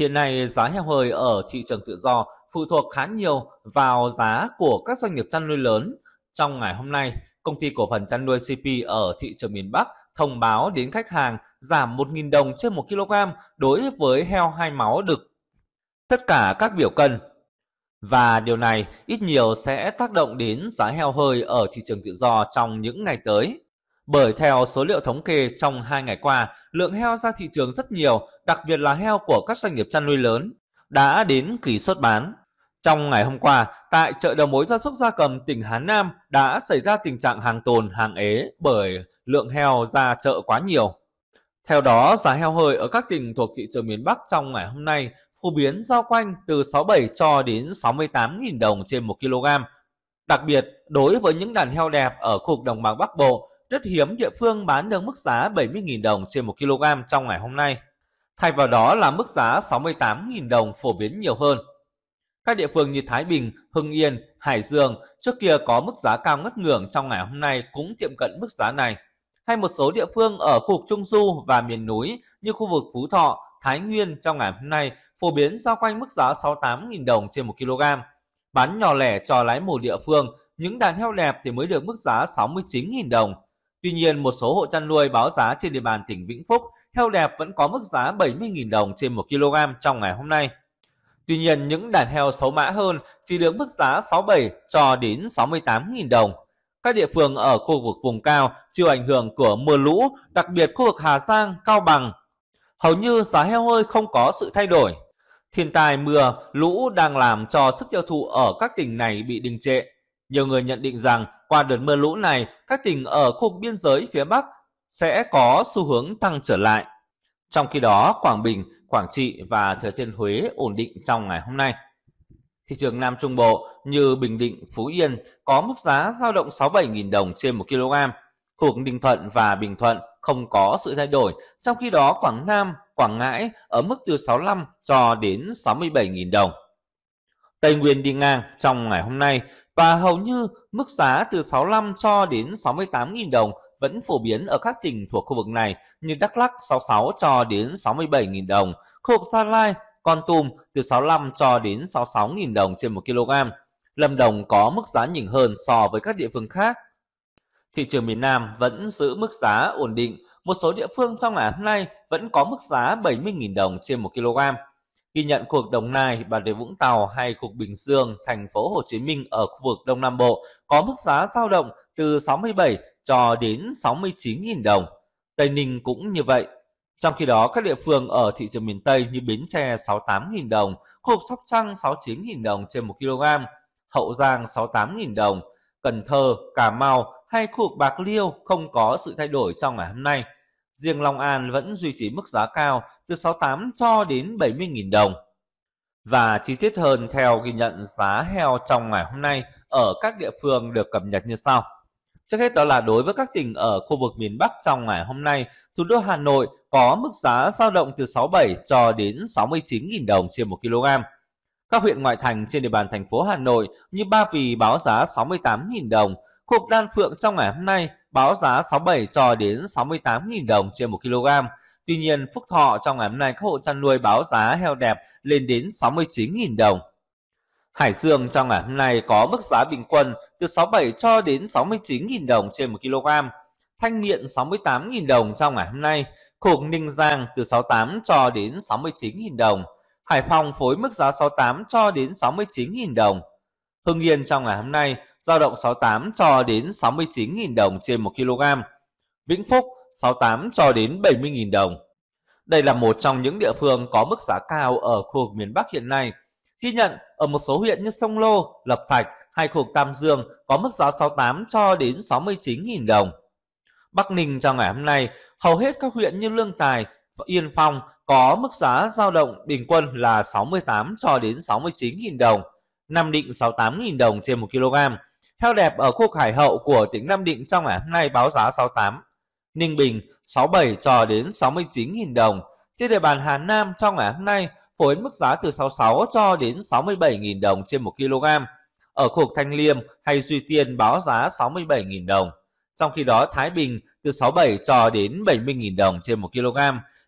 Hiện nay giá heo hơi ở thị trường tự do phụ thuộc khá nhiều vào giá của các doanh nghiệp chăn nuôi lớn. Trong ngày hôm nay, công ty cổ phần chăn nuôi CP ở thị trường miền Bắc thông báo đến khách hàng giảm 1.000 đồng trên 1 kg đối với heo hai máu đực. Tất cả các biểu cân và điều này ít nhiều sẽ tác động đến giá heo hơi ở thị trường tự do trong những ngày tới. Bởi theo số liệu thống kê trong hai ngày qua, lượng heo ra thị trường rất nhiều, đặc biệt là heo của các doanh nghiệp chăn nuôi lớn, đã đến kỳ xuất bán. Trong ngày hôm qua, tại chợ đầu mối gia súc gia cầm tỉnh Hà Nam đã xảy ra tình trạng hàng tồn, hàng ế bởi lượng heo ra chợ quá nhiều. Theo đó, giá heo hơi ở các tỉnh thuộc thị trường miền Bắc trong ngày hôm nay phổ biến giao quanh từ 67 cho đến 68.000 đồng trên 1 kg. Đặc biệt, đối với những đàn heo đẹp ở khu vực đồng bằng Bắc Bộ, rất hiếm địa phương bán được mức giá 70.000 đồng trên 1 kg trong ngày hôm nay. Thay vào đó là mức giá 68.000 đồng phổ biến nhiều hơn. Các địa phương như Thái Bình, Hưng Yên, Hải Dương trước kia có mức giá cao ngất ngưỡng trong ngày hôm nay cũng tiệm cận mức giá này. Hay một số địa phương ở khu vực Trung Du và miền núi như khu vực Phú Thọ, Thái Nguyên trong ngày hôm nay phổ biến giao quanh mức giá 68.000 đồng trên 1 kg. Bán nhỏ lẻ cho lái mù địa phương, những đàn heo đẹp thì mới được mức giá 69.000 đồng Tuy nhiên, một số hộ chăn nuôi báo giá trên địa bàn tỉnh Vĩnh Phúc, heo đẹp vẫn có mức giá 70.000 đồng trên 1 kg trong ngày hôm nay. Tuy nhiên, những đàn heo xấu mã hơn chỉ được mức giá 67 cho đến 68.000 đồng. Các địa phương ở khu vực vùng cao chịu ảnh hưởng của mưa lũ, đặc biệt khu vực Hà Giang, Cao Bằng. Hầu như giá heo hơi không có sự thay đổi. Thiên tai mưa, lũ đang làm cho sức tiêu thụ ở các tỉnh này bị đình trệ, nhiều người nhận định rằng qua đợt mưa lũ này, các tỉnh ở khu biên giới phía Bắc sẽ có xu hướng tăng trở lại. Trong khi đó, Quảng Bình, Quảng Trị và Thừa Thiên Huế ổn định trong ngày hôm nay. Thị trường Nam Trung Bộ như Bình Định, Phú Yên có mức giá giao động 67.000 đồng trên 1 kg. Khu Ninh Thuận và Bình Thuận không có sự thay đổi, trong khi đó Quảng Nam, Quảng Ngãi ở mức từ 65 cho đến 67.000 đồng. Tây Nguyên đi ngang trong ngày hôm nay, và hầu như mức giá từ 65 cho đến 68.000 đồng vẫn phổ biến ở các tỉnh thuộc khu vực này như Đắk Lắk 66 cho đến 67.000 đồng, khu vực Gia Lai, Con Tum từ 65 cho đến 66.000 đồng trên 1 kg. Lâm Đồng có mức giá nhỉnh hơn so với các địa phương khác. Thị trường miền Nam vẫn giữ mức giá ổn định, một số địa phương trong ngày hôm nay vẫn có mức giá 70.000 đồng trên 1 kg ghi nhận cuộc Đồng Nai, Bà Rịa Vũng Tàu hay cuộc Bình Dương, thành phố Hồ Chí Minh ở khu vực Đông Nam Bộ có mức giá dao động từ 67 cho đến 69.000 đồng. Tây Ninh cũng như vậy. Trong khi đó, các địa phương ở thị trường miền Tây như Bến Tre 68.000 đồng, khu vực Sóc Trăng 69.000 đồng trên 1 kg, Hậu Giang 68.000 đồng, Cần Thơ, Cà Mau hay khu vực Bạc Liêu không có sự thay đổi trong ngày hôm nay – riêng Long An vẫn duy trì mức giá cao từ 68 cho đến 70.000 đồng. Và chi tiết hơn theo ghi nhận giá heo trong ngày hôm nay ở các địa phương được cập nhật như sau. Trước hết đó là đối với các tỉnh ở khu vực miền Bắc trong ngày hôm nay, thủ đô Hà Nội có mức giá dao động từ 67 cho đến 69.000 đồng trên 1 kg. Các huyện ngoại thành trên địa bàn thành phố Hà Nội như Ba Vì báo giá 68.000 đồng, khu vực Đan Phượng trong ngày hôm nay báo giá 67 cho đến 68.000 đồng trên 1 kg. Tuy nhiên, Phúc Thọ trong ngày hôm nay các hộ chăn nuôi báo giá heo đẹp lên đến 69.000 đồng. Hải dương trong ngày hôm nay có mức giá bình quân từ 67 cho đến 69.000 đồng trên 1 kg. Thanh Miện 68.000 đồng trong ngày hôm nay, Cục Ninh Giang từ 68 cho đến 69.000 đồng. Hải Phòng phối mức giá 68 cho đến 69.000 đồng. Hưng Yên trong ngày hôm nay giao động 68 cho đến 69.000 đồng trên 1 kg. Vĩnh Phúc 68 cho đến 70.000 đồng. Đây là một trong những địa phương có mức giá cao ở khu vực miền Bắc hiện nay. Ghi nhận ở một số huyện như Sông Lô, Lập Thạch hay khu vực Tam Dương có mức giá 68 cho đến 69.000 đồng. Bắc Ninh trong ngày hôm nay, hầu hết các huyện như Lương Tài, Yên Phong có mức giá giao động bình quân là 68 cho đến 69.000 đồng, Nam Định 68.000 đồng trên 1 kg. Heo đẹp ở khu Hải Hậu của tỉnh Nam Định trong ngày hôm nay báo giá 68, Ninh Bình 67 cho đến 69.000 đồng. Trên địa bàn Hà Nam trong ngày hôm nay phổ biến mức giá từ 66 cho đến 67.000 đồng trên 1 kg. Ở khu vực Thanh Liêm hay Duy Tiên báo giá 67.000 đồng. Trong khi đó Thái Bình từ 67 cho đến 70.000 đồng trên 1 kg.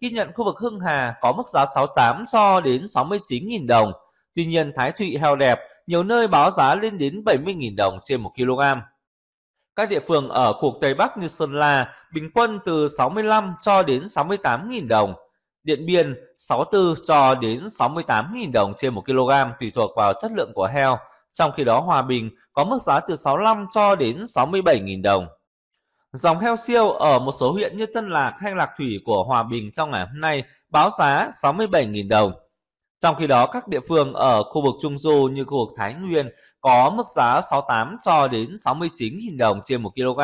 Ghi nhận khu vực Hưng Hà có mức giá 68 cho đến 69.000 đồng. Tuy nhiên Thái Thụy heo đẹp nhiều nơi báo giá lên đến 70.000 đồng trên 1 kg. Các địa phương ở khu Tây Bắc như Sơn La bình quân từ 65 cho đến 68.000 đồng, Điện Biên 64 cho đến 68.000 đồng trên 1 kg tùy thuộc vào chất lượng của heo, trong khi đó Hòa Bình có mức giá từ 65 cho đến 67.000 đồng. Dòng heo siêu ở một số huyện như Tân Lạc hay Lạc Thủy của Hòa Bình trong ngày hôm nay báo giá 67.000 đồng. Trong khi đó, các địa phương ở khu vực Trung Du như khu vực Thái Nguyên có mức giá 68 cho đến 69.000 đồng trên 1 kg.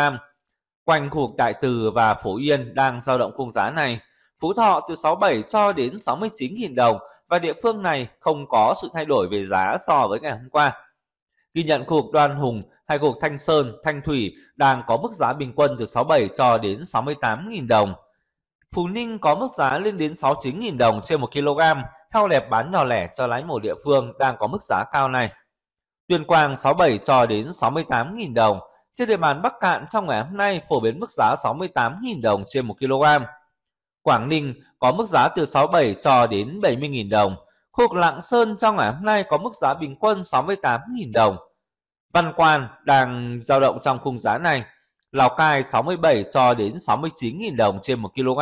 Quanh khu vực Đại Từ và Phổ Yên đang dao động khung giá này. Phú Thọ từ 67 cho đến 69.000 đồng và địa phương này không có sự thay đổi về giá so với ngày hôm qua. Ghi nhận khu vực Đoan Hùng hay khu vực Thanh Sơn, Thanh Thủy đang có mức giá bình quân từ 67 cho đến 68.000 đồng. Phú Ninh có mức giá lên đến 69.000 đồng trên 1 kg heo lẹp bán nhỏ lẻ cho lái mổ địa phương đang có mức giá cao này. Tuyên Quang 67 cho đến 68.000 đồng. Trên địa bàn Bắc Cạn trong ngày hôm nay phổ biến mức giá 68.000 đồng trên 1 kg. Quảng Ninh có mức giá từ 67 cho đến 70.000 đồng. Khu vực Lạng Sơn trong ngày hôm nay có mức giá bình quân 68.000 đồng. Văn Quan đang dao động trong khung giá này. Lào Cai 67 cho đến 69.000 đồng trên 1 kg.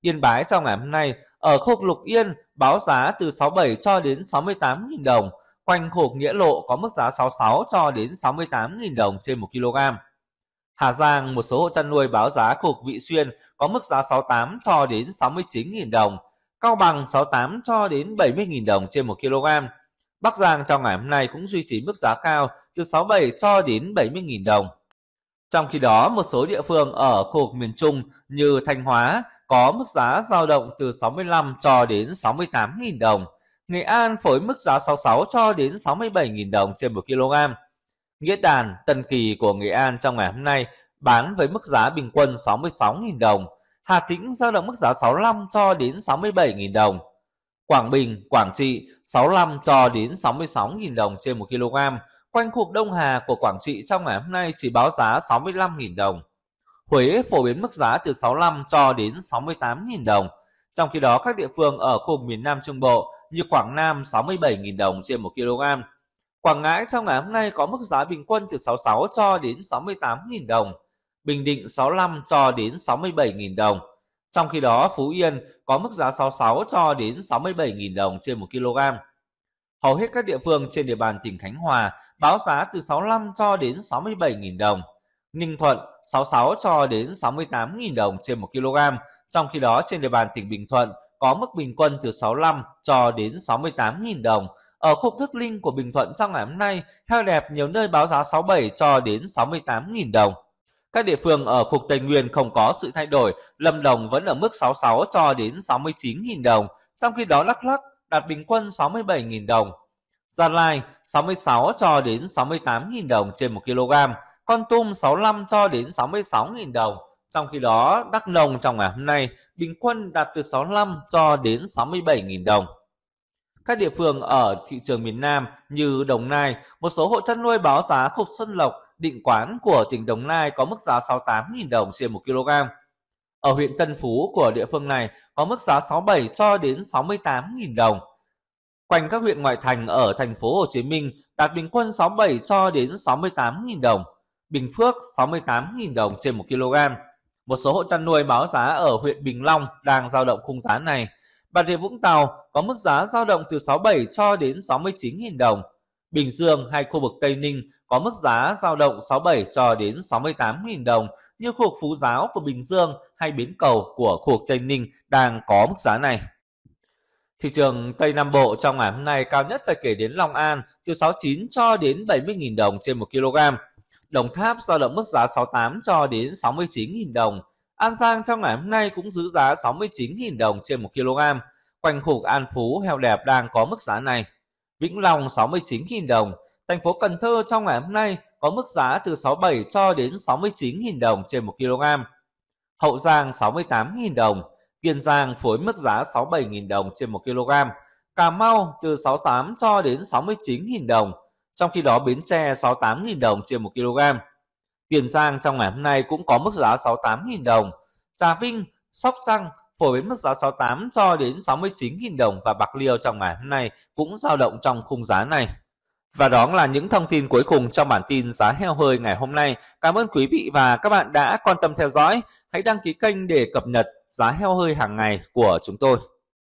Yên Bái trong ngày hôm nay ở khu vực Lục Yên, báo giá từ 67 cho đến 68.000 đồng. Quanh khu vực Nghĩa Lộ có mức giá 66 cho đến 68.000 đồng trên 1 kg. Hà Giang, một số hộ chăn nuôi báo giá khu vực Vị Xuyên có mức giá 68 cho đến 69.000 đồng. Cao Bằng 68 cho đến 70.000 đồng trên 1 kg. Bắc Giang trong ngày hôm nay cũng duy trì mức giá cao từ 67 cho đến 70.000 đồng. Trong khi đó, một số địa phương ở khu vực miền Trung như Thanh Hóa, có mức giá giao động từ 65 cho đến 68.000 đồng. Nghệ An phối mức giá 66 cho đến 67.000 đồng trên 1 kg. Nghĩa đàn, Tân Kỳ của Nghệ An trong ngày hôm nay bán với mức giá bình quân 66.000 đồng. Hà Tĩnh giao động mức giá 65 cho đến 67.000 đồng. Quảng Bình, Quảng Trị 65 cho đến 66.000 đồng trên 1 kg. Quanh cuộc Đông Hà của Quảng Trị trong ngày hôm nay chỉ báo giá 65.000 đồng. Huế phổ biến mức giá từ 65 cho đến 68.000 đồng. Trong khi đó, các địa phương ở khu vực miền Nam Trung Bộ như Quảng Nam 67.000 đồng trên 1 kg. Quảng Ngãi trong ngày hôm nay có mức giá bình quân từ 66 cho đến 68.000 đồng. Bình Định 65 cho đến 67.000 đồng. Trong khi đó, Phú Yên có mức giá 66 cho đến 67.000 đồng trên 1 kg. Hầu hết các địa phương trên địa bàn tỉnh Khánh Hòa báo giá từ 65 cho đến 67.000 đồng. Ninh Thuận 66 cho đến 68.000 đồng trên 1 kg. Trong khi đó trên địa bàn tỉnh Bình Thuận có mức bình quân từ 65 cho đến 68.000 đồng. Ở khu Đức Linh của Bình Thuận trong ngày hôm nay, heo đẹp nhiều nơi báo giá 67 cho đến 68.000 đồng. Các địa phương ở khu Tây Nguyên không có sự thay đổi, Lâm Đồng vẫn ở mức 66 cho đến 69.000 đồng, trong khi đó Đắk Lắk đạt bình quân 67.000 đồng. Gia Lai 66 cho đến 68.000 đồng trên 1 kg. Con Tum 65 cho đến 66.000 đồng. Trong khi đó, Đắk Nông trong ngày hôm nay bình quân đạt từ 65 cho đến 67.000 đồng. Các địa phương ở thị trường miền Nam như Đồng Nai, một số hộ chăn nuôi báo giá cục Xuân Lộc, định quán của tỉnh Đồng Nai có mức giá 68.000 đồng trên 1 kg. Ở huyện Tân Phú của địa phương này có mức giá 67 cho đến 68.000 đồng. Quanh các huyện ngoại thành ở thành phố Hồ Chí Minh đạt bình quân 67 cho đến 68.000 đồng. Bình Phước 68.000 đồng trên 1 kg. Một số hộ chăn nuôi báo giá ở huyện Bình Long đang giao động khung giá này. Bà Rịa Vũng Tàu có mức giá giao động từ 67 cho đến 69.000 đồng. Bình Dương hay khu vực Tây Ninh có mức giá giao động 67 cho đến 68.000 đồng như khu vực Phú Giáo của Bình Dương hay Bến Cầu của khu vực Tây Ninh đang có mức giá này. Thị trường Tây Nam Bộ trong ngày hôm nay cao nhất phải kể đến Long An từ 69 cho đến 70.000 đồng trên 1 kg. Đồng Tháp giao động mức giá 68 cho đến 69.000 đồng. An Giang trong ngày hôm nay cũng giữ giá 69.000 đồng trên 1 kg. Quanh khu An Phú, heo đẹp đang có mức giá này. Vĩnh Long 69.000 đồng. Thành phố Cần Thơ trong ngày hôm nay có mức giá từ 67 cho đến 69.000 đồng trên 1 kg. Hậu Giang 68.000 đồng. Kiên Giang phối mức giá 67.000 đồng trên 1 kg. Cà Mau từ 68 cho đến 69.000 đồng. Trong khi đó Bến Tre 68.000 đồng trên 1 kg. Tiền Giang trong ngày hôm nay cũng có mức giá 68.000 đồng. Trà Vinh, Sóc Trăng phổ biến mức giá 68 cho đến 69.000 đồng và Bạc Liêu trong ngày hôm nay cũng dao động trong khung giá này. Và đó là những thông tin cuối cùng trong bản tin giá heo hơi ngày hôm nay. Cảm ơn quý vị và các bạn đã quan tâm theo dõi. Hãy đăng ký kênh để cập nhật giá heo hơi hàng ngày của chúng tôi.